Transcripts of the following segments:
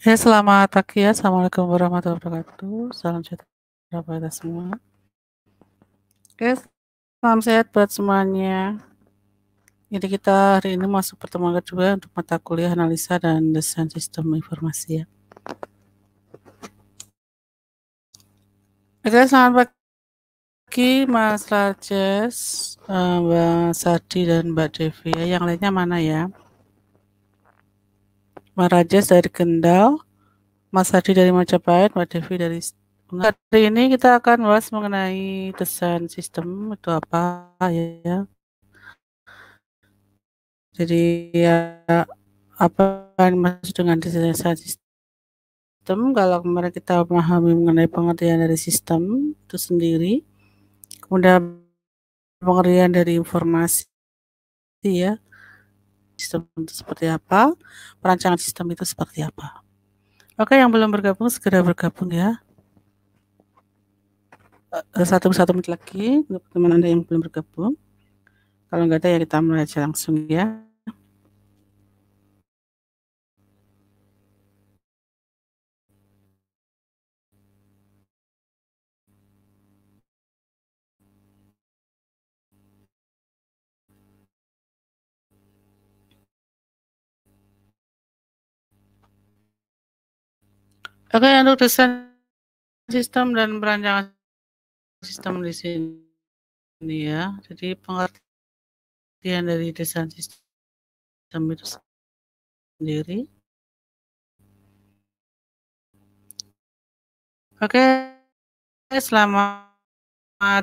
Ya, selamat pagi ya. Assalamualaikum warahmatullahi wabarakatuh. Salam sejahtera buat kita semua. Oke, salam sehat buat semuanya. Jadi kita hari ini masuk pertemuan kedua untuk mata kuliah analisa dan desain sistem informasi ya. Oke, selamat pagi Mas Rajes, eh, Mbak Sadi dan Mbak Devi. Ya, yang lainnya mana ya? Marajes dari Kendal, Mas Hadi dari Majapahit, Mbak Devi dari nah, Hari ini kita akan bahas mengenai desain sistem itu apa ya. Jadi ya apa yang maksud dengan desain sistem? Kalau kemarin kita memahami mengenai pengertian dari sistem itu sendiri, kemudian pengertian dari informasi ya sistem itu seperti apa, perancangan sistem itu seperti apa. Oke, yang belum bergabung segera bergabung ya. Satu satu menit lagi untuk teman Anda yang belum bergabung. Kalau nggak ada ya kita mulai aja langsung ya. Oke, okay, untuk desain sistem dan perancangan sistem di sini ya. Jadi pengertian dari desain sistem itu sendiri. Oke, okay, selamat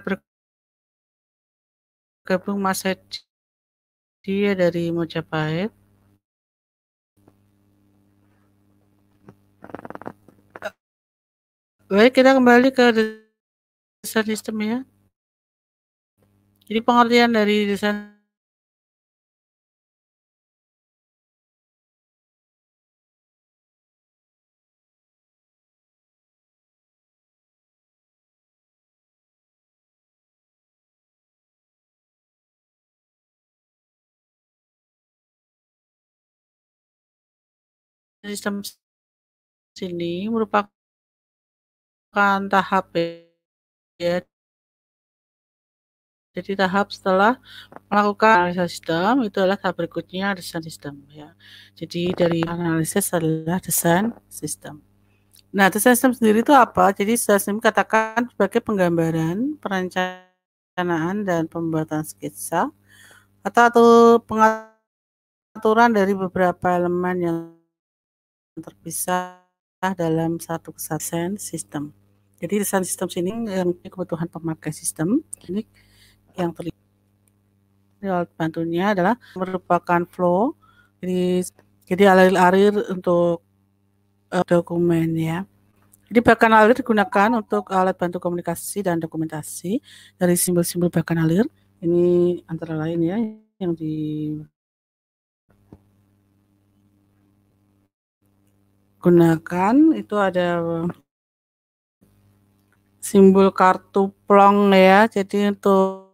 bergabung Mas Edi dari Mojapahit. Baik, kita kembali ke desain sistem ya. Jadi pengertian dari desain sistem sini merupakan merupakan tahap ya. Jadi tahap setelah melakukan analisa sistem itu adalah tahap berikutnya desain sistem ya. Jadi dari analisis adalah desain sistem. Nah, desain sistem sendiri itu apa? Jadi desain sistem katakan sebagai penggambaran, perencanaan dan pembuatan sketsa atau, atau pengaturan dari beberapa elemen yang terpisah dalam satu kesatuan sistem. Jadi desain sistem sini yang kebutuhan pemakai sistem ini yang terlihat alat bantunya adalah merupakan flow. Jadi jadi alir-alir untuk uh, dokumen ya. Jadi bahkan alir digunakan untuk alat bantu komunikasi dan dokumentasi dari simbol-simbol bahkan alir. Ini antara lain ya yang di gunakan itu ada simbol kartu plong ya. Jadi untuk,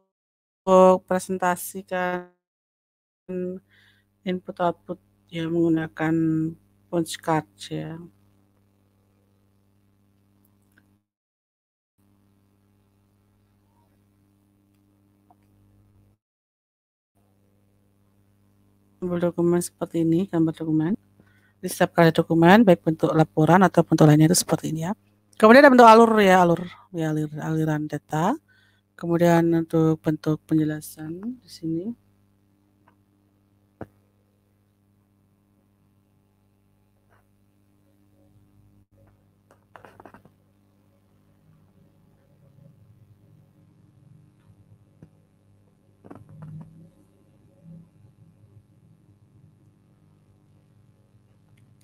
presentasikan input output ya menggunakan punch card ya. simbol dokumen seperti ini, gambar dokumen. Di setiap kali dokumen, baik bentuk laporan atau bentuk lainnya itu seperti ini ya. Kemudian ada bentuk alur ya, alur ya alir, aliran data. Kemudian untuk bentuk penjelasan di sini.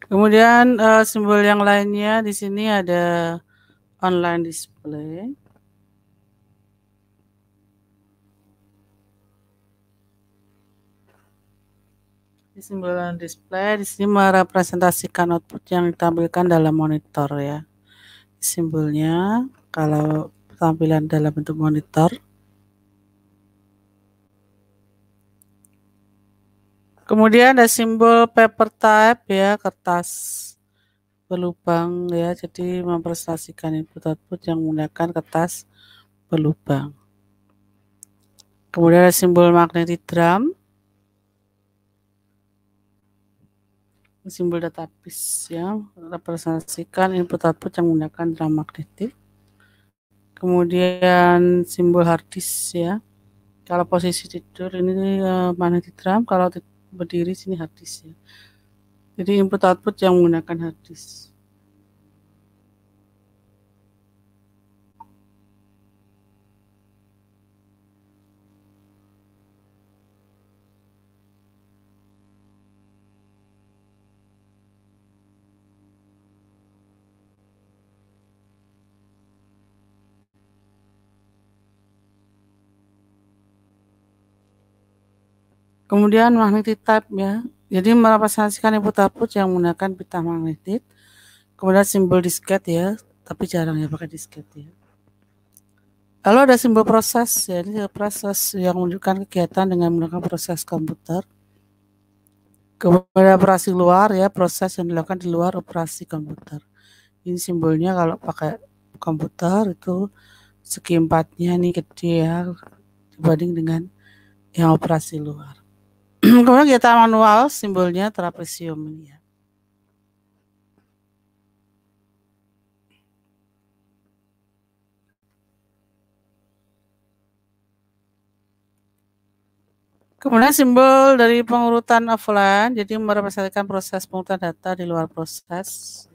Kemudian uh, simbol yang lainnya di sini ada online display. Di simbol online display di sini merepresentasikan output yang ditampilkan dalam monitor ya. Simbolnya kalau tampilan dalam bentuk monitor. Kemudian ada simbol paper type ya, kertas berlubang ya. Jadi mempresentasikan input-output yang menggunakan kertas berlubang. Kemudian ada simbol magnetic drum. Simbol database ya, representasikan input-output yang menggunakan drum magnetik. Kemudian simbol hard disk ya. Kalau posisi tidur ini uh, magnetic drum, kalau tidur berdiri sini hard ya. Jadi input output yang menggunakan hard Kemudian magnetic type ya. Jadi merepresentasikan input output yang menggunakan pita magnetik. Kemudian simbol disket ya, tapi jarang ya pakai disket ya. Lalu ada simbol proses, ya ini proses yang menunjukkan kegiatan dengan menggunakan proses komputer. Kemudian operasi luar ya, proses yang dilakukan di luar operasi komputer. Ini simbolnya kalau pakai komputer itu segi empatnya nih gede ya dibanding dengan yang operasi luar. Kemudian kita manual simbolnya trapesium ini ya. Kemudian simbol dari pengurutan offline, jadi merepresentasikan proses pengurutan data di luar proses.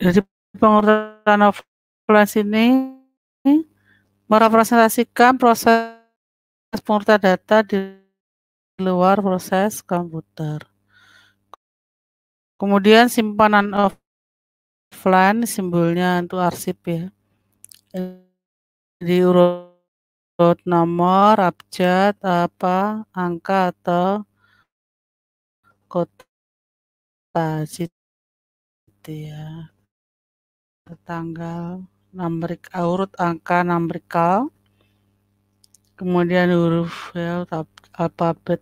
Jadi pengurutan offline ini merepresentasikan proses pengurutan data di luar proses komputer. Kemudian simpanan offline simbolnya untuk arsip ya. Di urut nomor, abjad, apa, angka atau kota gitu ya tanggal numerik urut angka numerikal kemudian huruf ya, alfabet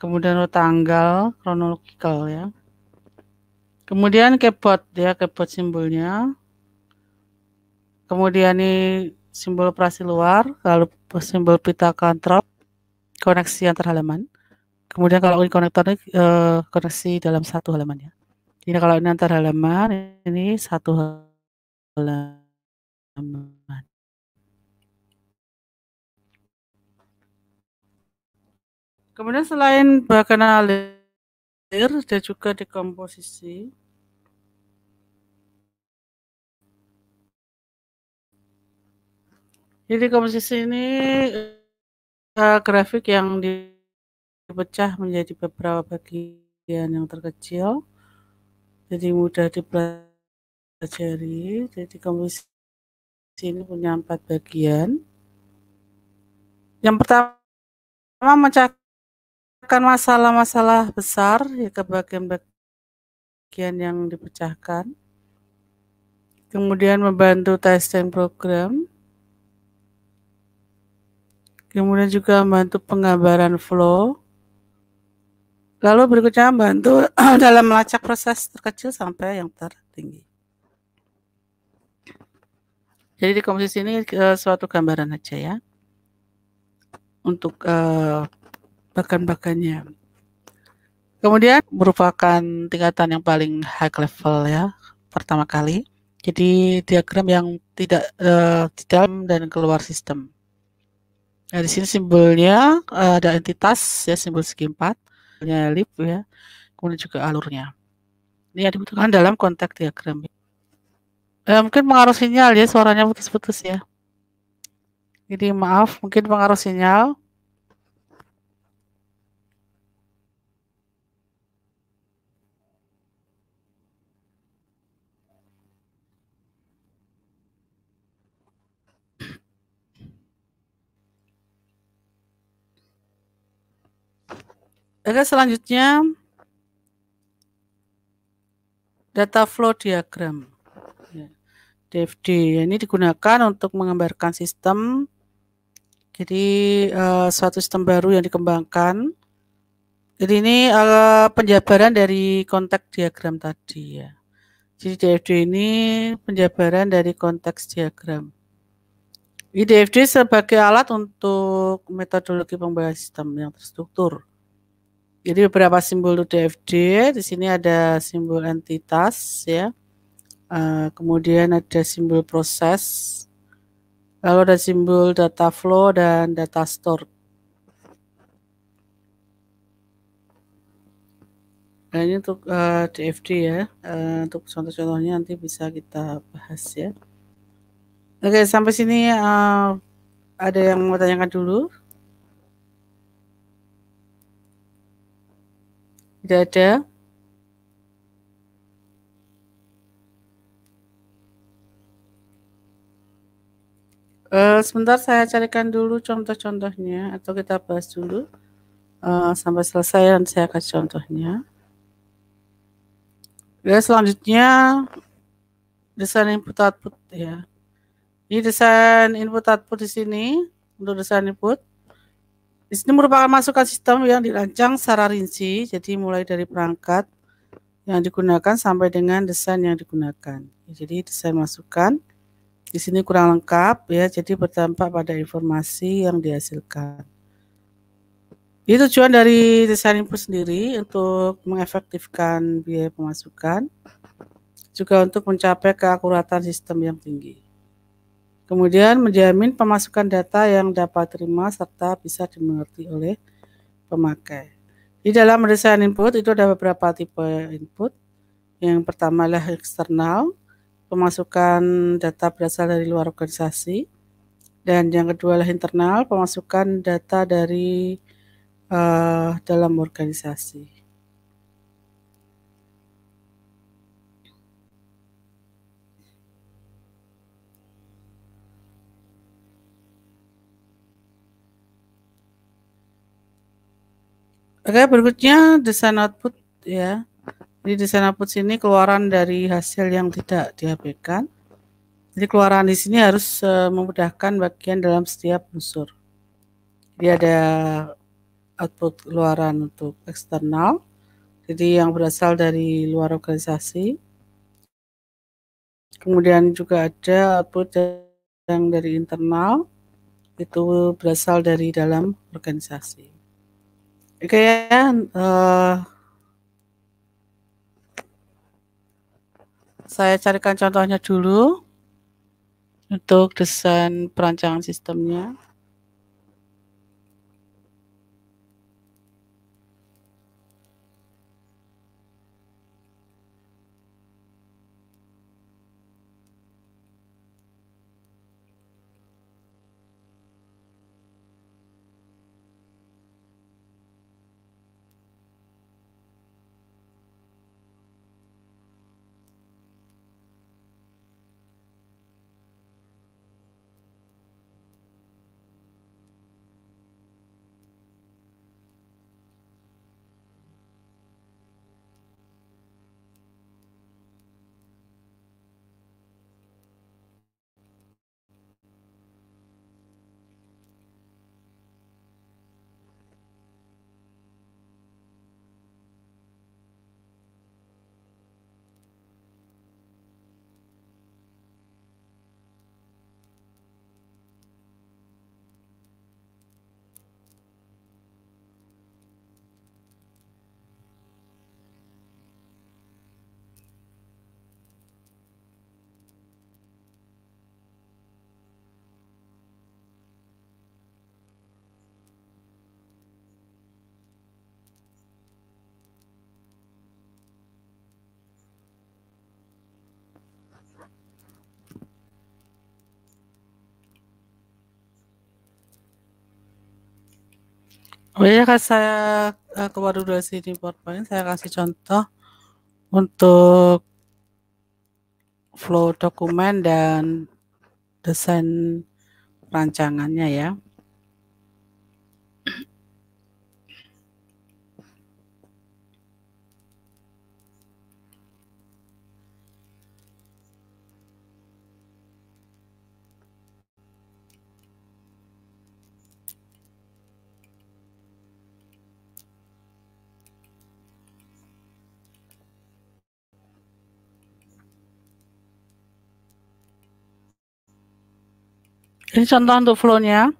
kemudian tanggal kronologikal ya kemudian keyboard ya keyboard simbolnya kemudian ini simbol operasi luar lalu simbol pita kontrol koneksi antar halaman kemudian kalau ini konektor ini eh, koneksi dalam satu halaman ya ini ya, kalau ini antar halaman, ini satu halaman. Kemudian selain bahkan alir, dia juga dekomposisi. Jadi komposisi ini uh, grafik yang dipecah menjadi beberapa bagian yang terkecil jadi mudah dipelajari jadi komisi ini punya empat bagian yang pertama memecahkan masalah-masalah besar ya ke bagian-bagian yang dipecahkan kemudian membantu testing program kemudian juga membantu penggambaran flow Lalu berikutnya bantu dalam melacak proses terkecil sampai yang tertinggi. Jadi di komisi ini suatu gambaran aja ya untuk uh, bagan-bagannya. Kemudian merupakan tingkatan yang paling high level ya pertama kali. Jadi diagram yang tidak uh, di dalam dan keluar sistem. Nah, di sini simbolnya uh, ada entitas ya simbol segi empat modelnya lift ya, kemudian juga alurnya. Ini yang dibutuhkan dalam kontak diagram. Eh, mungkin pengaruh sinyal ya, suaranya putus-putus ya. Jadi maaf, mungkin pengaruh sinyal. Oke, selanjutnya data flow diagram. DFD ya. ya, ini digunakan untuk menggambarkan sistem. Jadi eh, suatu sistem baru yang dikembangkan. Jadi ini uh, penjabaran dari konteks diagram tadi ya. Jadi DFD ini penjabaran dari konteks diagram. IDFD sebagai alat untuk metodologi pembahasan sistem yang terstruktur jadi beberapa simbol UDFD, di sini ada simbol entitas ya. Uh, kemudian ada simbol proses. Lalu ada simbol data flow dan data store. Nah, ini untuk uh, eh, DFD ya. Uh, untuk contoh-contohnya nanti bisa kita bahas ya. Oke, sampai sini uh, ada yang mau tanyakan dulu? Tidak ada. Uh, eh, sebentar saya carikan dulu contoh-contohnya atau kita bahas dulu uh, sampai selesai dan saya kasih contohnya. Ya selanjutnya desain input output ya. Ini desain input output di sini untuk desain input. Di sini merupakan masukan sistem yang dirancang secara rinci, jadi mulai dari perangkat yang digunakan sampai dengan desain yang digunakan. Jadi desain masukan di sini kurang lengkap ya, jadi berdampak pada informasi yang dihasilkan. Ini tujuan dari desain input sendiri untuk mengefektifkan biaya pemasukan, juga untuk mencapai keakuratan sistem yang tinggi. Kemudian menjamin pemasukan data yang dapat terima serta bisa dimengerti oleh pemakai. Di dalam desain input itu ada beberapa tipe input. Yang pertama adalah eksternal, pemasukan data berasal dari luar organisasi. Dan yang kedua adalah internal, pemasukan data dari uh, dalam organisasi. Oke, berikutnya desain output ya. Di desain output sini keluaran dari hasil yang tidak diabaikan. Jadi keluaran di sini harus e, memudahkan bagian dalam setiap unsur. Jadi ada output keluaran untuk eksternal, jadi yang berasal dari luar organisasi. Kemudian juga ada output yang dari internal, itu berasal dari dalam organisasi. Ya, kayak uh, saya carikan contohnya dulu untuk desain perancangan sistemnya. Biasanya oh kan saya uh, sini di PowerPoint saya kasih contoh untuk flow dokumen dan desain rancangannya ya. Ini contoh untuk flow-nya.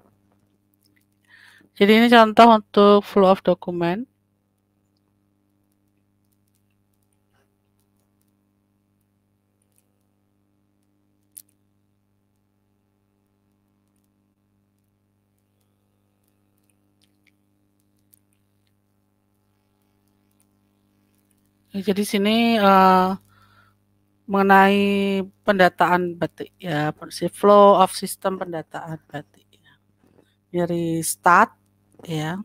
Jadi ini contoh untuk flow of document. Jadi sini uh, mengenai pendataan batik ya si flow of system pendataan batik ya. dari start ya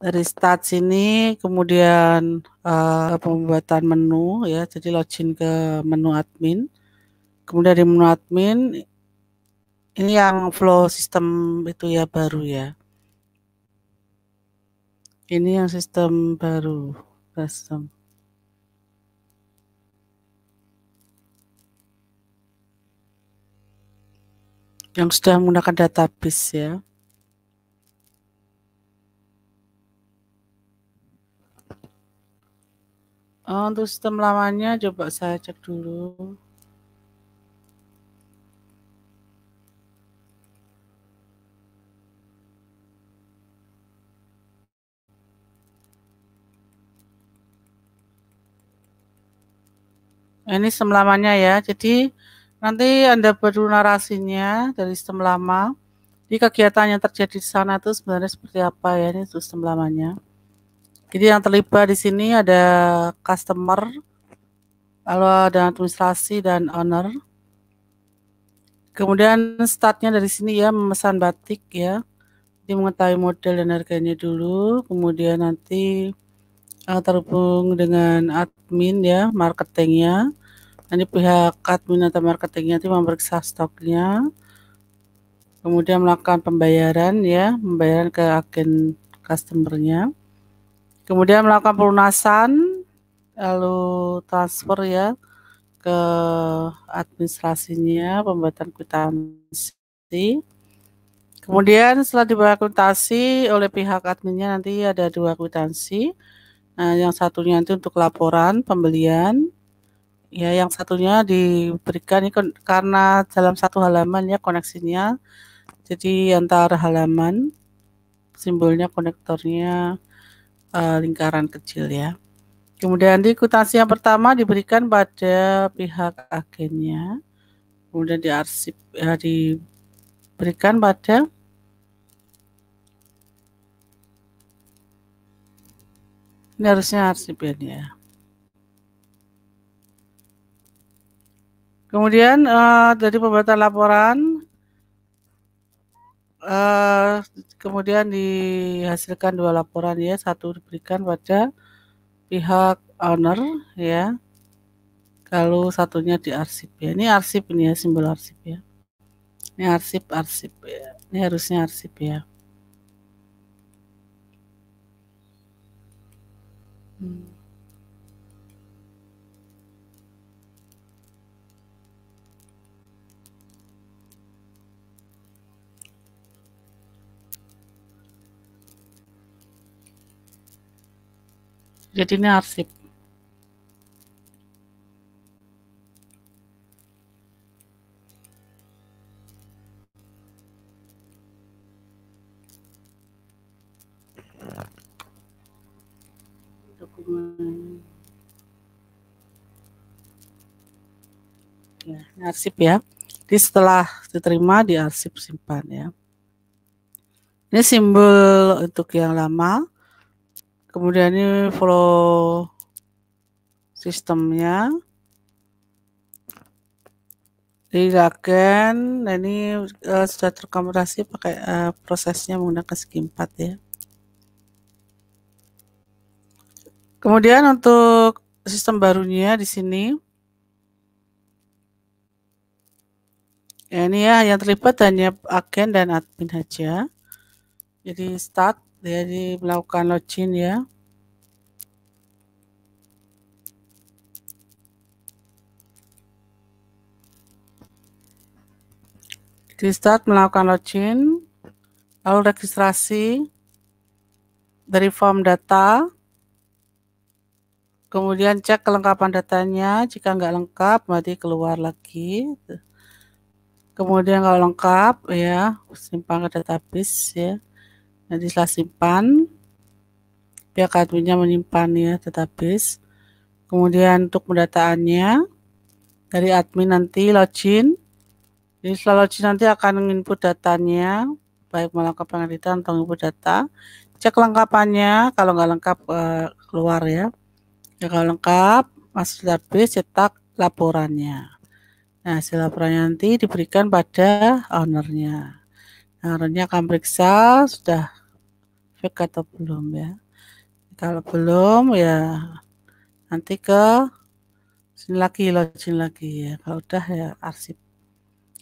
dari start sini kemudian uh, pembuatan menu ya jadi login ke menu admin kemudian di menu admin ini yang flow sistem itu ya baru ya ini yang sistem baru custom yang sudah menggunakan database ya. Oh, untuk sistem lamanya coba saya cek dulu. Ini semlamanya ya. Jadi Nanti Anda baru narasinya dari sistem lama. Di kegiatan yang terjadi di sana itu sebenarnya seperti apa ya ini sistem lamanya. Jadi yang terlibat di sini ada customer, lalu ada administrasi dan owner. Kemudian startnya dari sini ya memesan batik ya. Jadi mengetahui model dan harganya dulu, kemudian nanti eh, terhubung dengan admin ya marketingnya ini pihak admin atau marketingnya itu memeriksa stoknya kemudian melakukan pembayaran ya pembayaran ke agen customernya kemudian melakukan pelunasan lalu transfer ya ke administrasinya pembuatan kuitansi. kemudian setelah dibayar kuitansi oleh pihak adminnya nanti ada dua kuitansi. nah yang satunya itu untuk laporan pembelian ya yang satunya diberikan ini kan karena dalam satu halaman ya koneksinya jadi antara halaman simbolnya konektornya uh, lingkaran kecil ya kemudian di kutasi yang pertama diberikan pada pihak agennya kemudian diarsip ya, diberikan pada ini harusnya arsip ya, ya. Kemudian uh, eh, dari pembuatan laporan uh, kemudian dihasilkan dua laporan ya, satu diberikan pada pihak owner ya. Kalau satunya di arsip ya. Ini arsip ini ya, simbol arsip ya. Ini arsip arsip ya. Ini harusnya arsip ya. Hmm. jadi ini arsip nah, arsip ya jadi setelah diterima di arsip simpan ya ini simbol untuk yang lama kemudian ini flow sistemnya di Raken nah ini uh, sudah terkompresi pakai uh, prosesnya menggunakan segi 4 ya kemudian untuk sistem barunya di sini ya ini ya yang terlibat hanya agen dan admin saja jadi start jadi melakukan login ya di start melakukan login lalu registrasi dari form data kemudian cek kelengkapan datanya jika nggak lengkap berarti keluar lagi kemudian kalau lengkap ya simpan ke database ya nanti setelah simpan pihak adminnya ya database kemudian untuk pendataannya dari admin nanti login jadi setelah login nanti akan menginput datanya baik melalui pengeditan atau menginput data cek lengkapannya, kalau nggak lengkap eh, keluar ya ya kalau lengkap masuk database cetak laporannya Nah, hasil laporannya nanti diberikan pada ownernya. Nah, ownernya akan periksa sudah efek atau belum ya kalau belum ya nanti ke sini lagi login lagi ya kalau udah ya arsip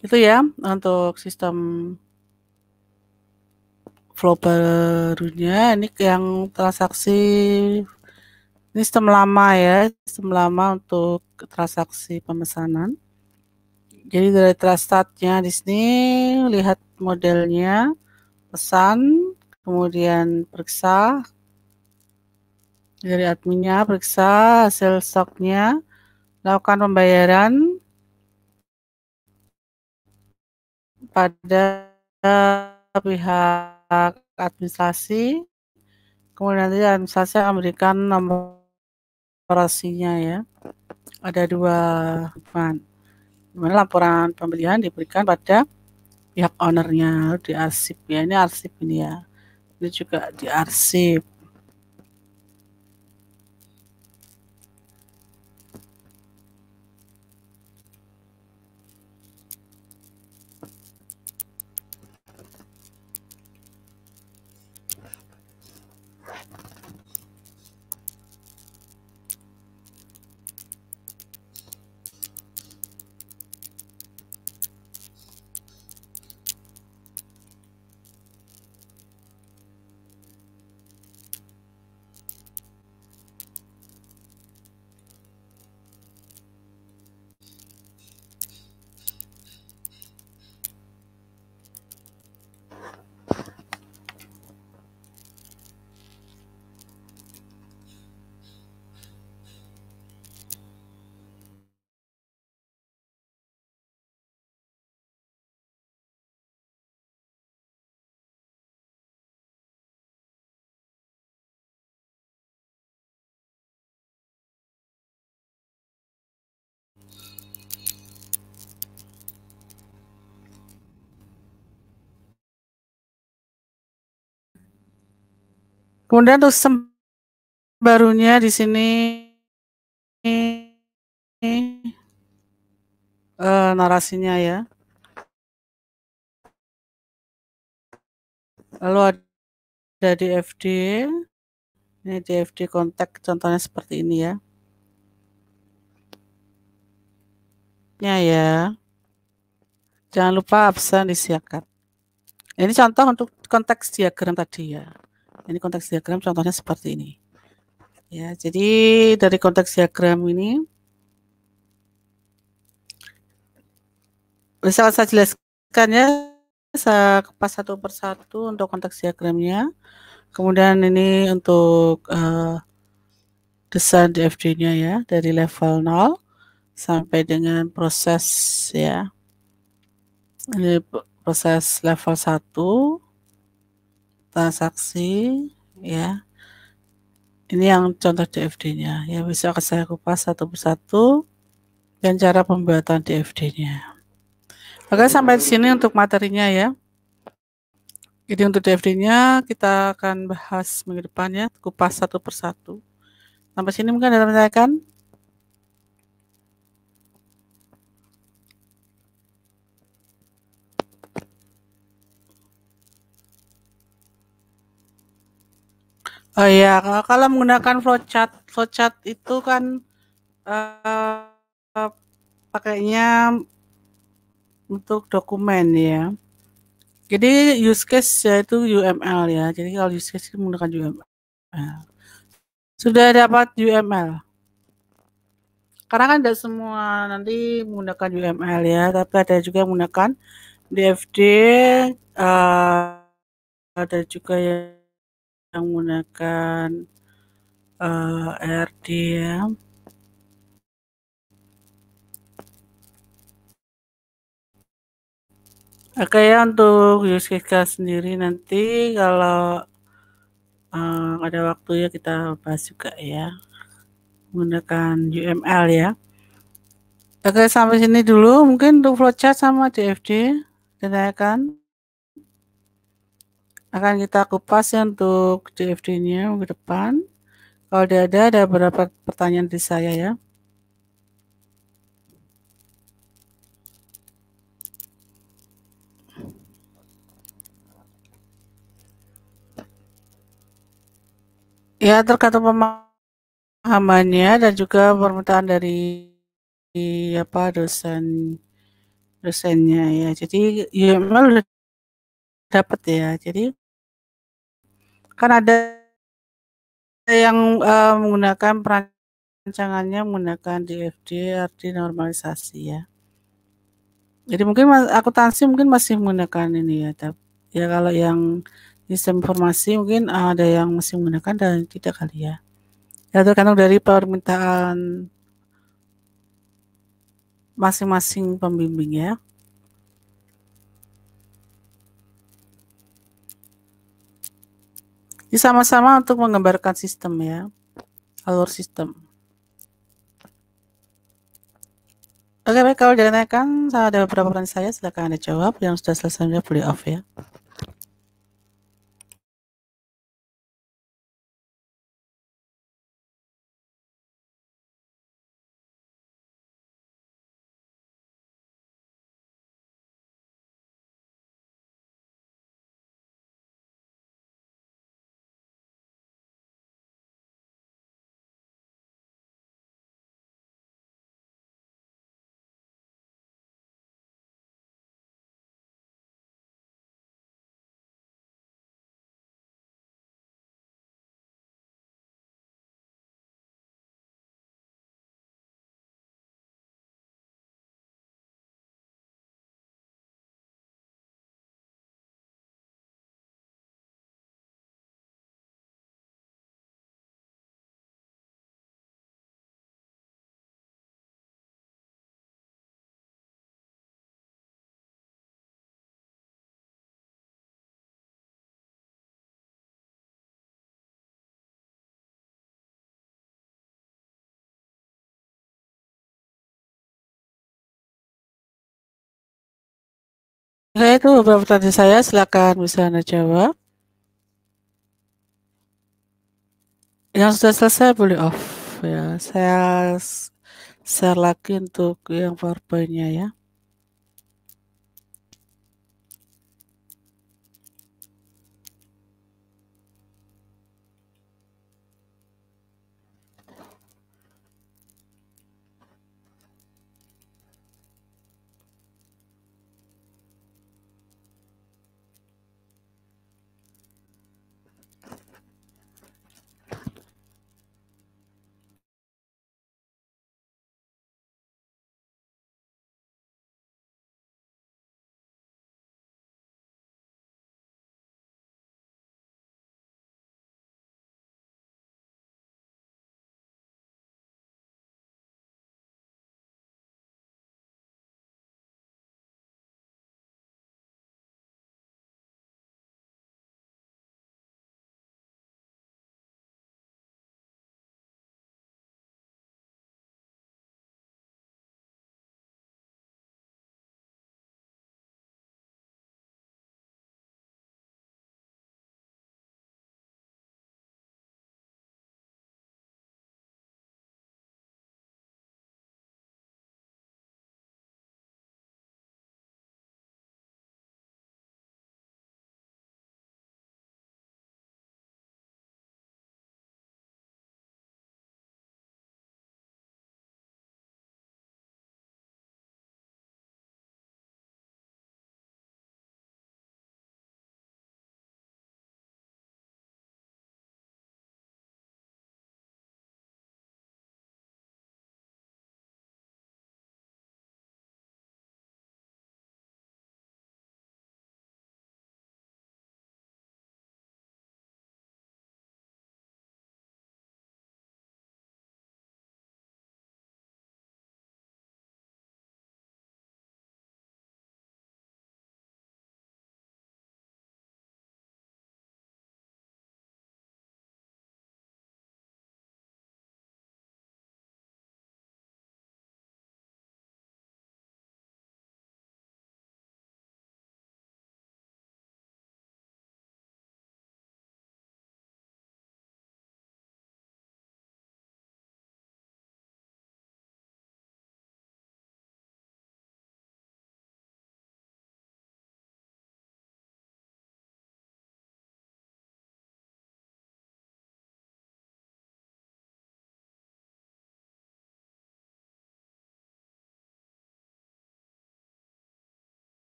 itu ya untuk sistem flow barunya ini yang transaksi ini sistem lama ya sistem lama untuk transaksi pemesanan jadi dari trust di sini lihat modelnya pesan kemudian periksa dari adminnya periksa hasil stoknya lakukan pembayaran pada pihak administrasi kemudian nanti administrasi akan memberikan nomor operasinya ya ada dua man kemudian laporan pembelian diberikan pada pihak ownernya di arsip ya ini arsip ini ya itu juga diarsip Kemudian untuk barunya di sini uh, narasinya ya. Lalu ada di FD. Ini di FD kontak contohnya seperti ini ya. Ya ya. Jangan lupa absen disiapkan. Ini contoh untuk konteks diagram tadi ya. Ini konteks diagram contohnya seperti ini. Ya, jadi dari konteks diagram ini bisa saya jelaskan ya saya satu persatu untuk konteks diagramnya. Kemudian ini untuk uh, desain DFD-nya ya dari level 0 sampai dengan proses ya. Ini proses level 1 transaksi, saksi ya ini yang contoh DFD-nya ya bisa saya kupas satu persatu dan cara pembuatan DFD-nya Oke sampai di sini untuk materinya ya jadi untuk DFD-nya kita akan bahas minggu depan ya. kupas satu persatu sampai sini mungkin ada pertanyaan Oh iya, kalau, menggunakan flowchart, flowchart itu kan uh, pakainya untuk dokumen ya. Jadi use case yaitu UML ya. Jadi kalau use case menggunakan UML. Sudah dapat UML. Karena kan tidak semua nanti menggunakan UML ya, tapi ada juga yang menggunakan DFD, uh, eh, ada juga yang menggunakan uh, RD ya. Oke ya untuk use case sendiri nanti kalau uh, ada waktu ya kita bahas juga ya menggunakan UML ya. Oke sampai sini dulu mungkin untuk flowchart sama DFD kita akan akan kita kupas ya untuk CFD-nya ke depan. Kalau dia ada, ada beberapa pertanyaan di saya ya. Ya, terkait pemahamannya dan juga permintaan dari apa dosen dosennya ya. Jadi ya UML dapat ya. Jadi kan ada yang uh, menggunakan perancangannya menggunakan DFD arti normalisasi ya. Jadi mungkin akuntansi mungkin masih menggunakan ini ya, tapi ya kalau yang sistem informasi mungkin eh, ada yang masih menggunakan dan tidak kali ya. Ya tergantung dari permintaan masing-masing pembimbing ya. Ini ya, sama-sama untuk menggambarkan sistem ya. Alur sistem. Oke baik kalau ditanyakan ada beberapa pertanyaan saya silahkan anda jawab yang sudah selesai boleh off ya. Saya itu beberapa pertanyaan saya, silakan bisa Anda jawab. Yang sudah selesai boleh off ya. Saya share lagi untuk yang powerpointnya ya.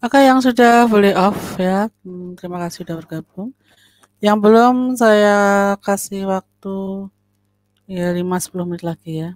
Oke, yang sudah boleh off ya. Hmm, terima kasih sudah bergabung. Yang belum saya kasih waktu ya 5 10 menit lagi ya.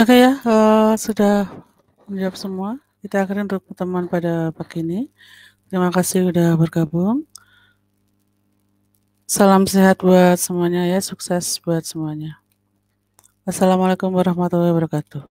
Oke okay ya, uh, sudah menjawab semua. Kita akan untuk pertemuan pada pagi ini. Terima kasih sudah bergabung. Salam sehat buat semuanya ya, sukses buat semuanya. Assalamualaikum warahmatullahi wabarakatuh.